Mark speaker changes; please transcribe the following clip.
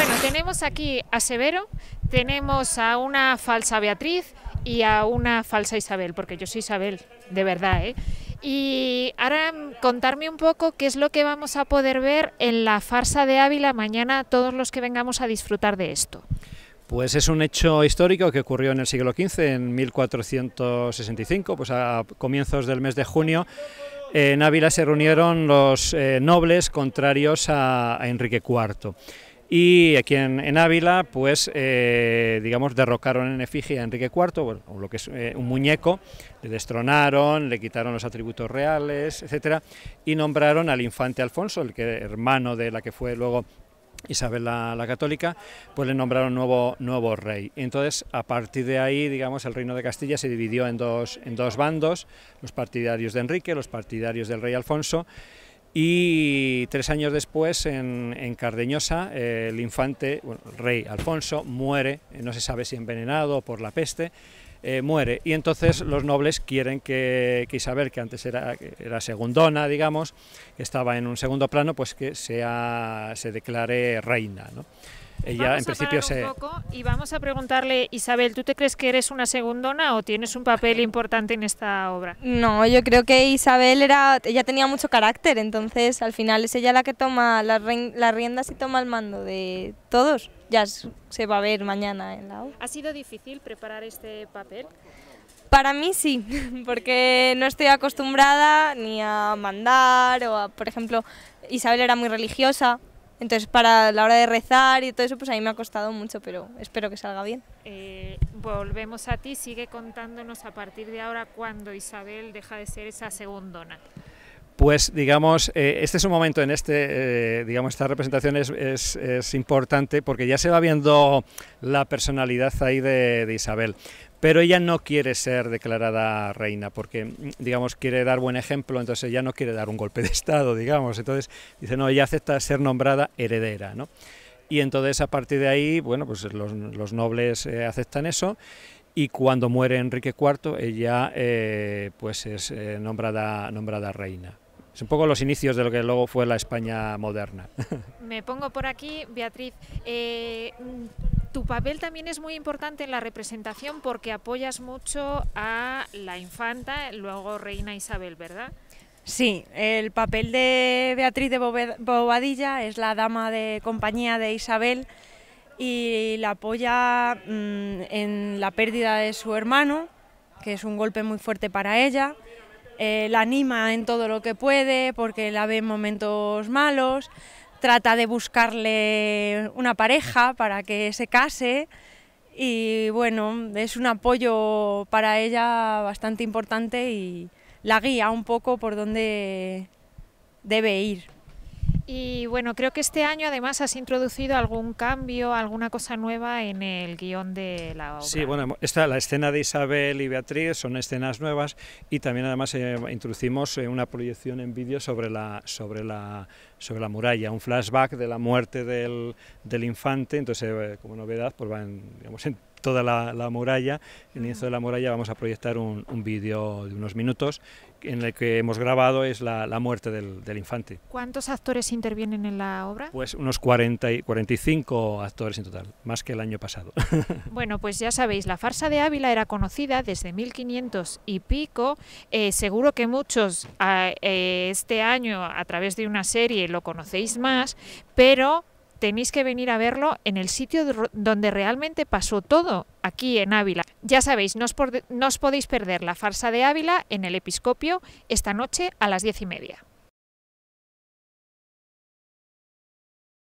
Speaker 1: Bueno, tenemos aquí a Severo, tenemos a una falsa Beatriz y a una falsa Isabel, porque yo soy Isabel, de verdad, ¿eh? Y ahora contarme un poco qué es lo que vamos a poder ver en la farsa de Ávila mañana todos los que vengamos a disfrutar de esto.
Speaker 2: Pues es un hecho histórico que ocurrió en el siglo XV, en 1465, pues a comienzos del mes de junio. En Ávila se reunieron los eh, nobles contrarios a Enrique IV. Y aquí en, Ávila, pues, eh, digamos, derrocaron en efigie a Enrique IV, lo que es eh, un muñeco, le destronaron, le quitaron los atributos reales, etcétera, y nombraron al infante Alfonso, el que hermano de la que fue luego Isabel la, la, Católica, pues le nombraron nuevo, nuevo rey. Entonces, a partir de ahí, digamos, el reino de Castilla se dividió en dos, en dos bandos, los partidarios de Enrique, los partidarios del rey Alfonso, y tres años después, en, Cardeñosa, el infante, el rey Alfonso, muere, eh, no se sabe si envenenado o por la peste, eh, muere. Y entonces los nobles quieren que, Isabel, que antes era, segundona, digamos, que estaba en un segundo plano, pues que sea, se declare reina. ¿no? en principio
Speaker 1: y vamos a preguntarle, Isabel, ¿tú te crees que eres una segundona o tienes un papel importante en esta obra?
Speaker 3: No, yo creo que Isabel era, ella tenía mucho carácter, entonces al final es ella la que toma las, riendas y toma el mando de todos. Ya se va a ver mañana en la obra.
Speaker 1: ¿Ha sido difícil preparar este papel?
Speaker 3: Para mí sí, porque no estoy acostumbrada ni a mandar o, a, por ejemplo, Isabel era muy religiosa, entonces, para la hora de rezar y todo eso, pues a mí me ha costado mucho, pero espero que salga bien.
Speaker 1: Eh, volvemos a ti, sigue contándonos a partir de ahora cuando Isabel deja de ser esa segundona
Speaker 2: pues digamos, eh, este es un momento en este, eh, digamos, esta representación es, importante porque ya se va viendo la personalidad ahí de, Isabel. Pero ella no quiere ser declarada reina porque, mm, digamos, quiere dar buen ejemplo, entonces ya no quiere dar un golpe de Estado, digamos. Entonces dice, no, ella acepta ser nombrada heredera, ¿no? Y entonces a partir de ahí, bueno, pues los, nobles eh, aceptan eso y cuando muere Enrique IV ella pues es nombrada, nombrada reina es un poco los inicios de lo que luego fue la España moderna.
Speaker 1: Me pongo por aquí, Beatriz. Eh, tu papel también es muy importante en la representación porque apoyas mucho a la infanta, luego reina Isabel, ¿verdad?
Speaker 3: Sí, el papel de Beatriz de Bobadilla es la dama de compañía de Isabel y la apoya mm, en la pérdida de su hermano, que es un golpe muy fuerte para ella eh, la anima en todo lo que puede porque la ve en momentos malos, trata de buscarle una pareja para que se case y bueno, es un apoyo para ella bastante importante y la guía un poco por donde debe ir. Y bueno, creo que este año además has
Speaker 1: introducido algún cambio, alguna cosa nueva en el guión de la obra. Sí,
Speaker 2: bueno, esta, la escena de Isabel y Beatriz son escenas nuevas y también además eh, introducimos eh, una proyección en vídeo sobre la, sobre, la, sobre la muralla, un flashback de la muerte del, infante, entonces eh, como novedad pues va en toda la, muralla. muralla, el inicio de la muralla, vamos a proyectar un, vídeo de unos minutos en el que hemos grabado es la, muerte del, infante.
Speaker 1: ¿Cuántos actores intervienen en la obra?
Speaker 2: Pues unos 40 y 45 actores en total, más que el año pasado.
Speaker 1: Bueno, pues ya sabéis, la farsa de Ávila era conocida desde 1500 y pico. Eh, seguro que muchos ah, eh, este año, a través de una serie, lo conocéis más, pero tenéis que venir a verlo en el sitio donde realmente pasó todo, aquí en Ávila. Ya sabéis, no os, podéis perder la farsa de Ávila en el episcopio esta noche a las diez y media.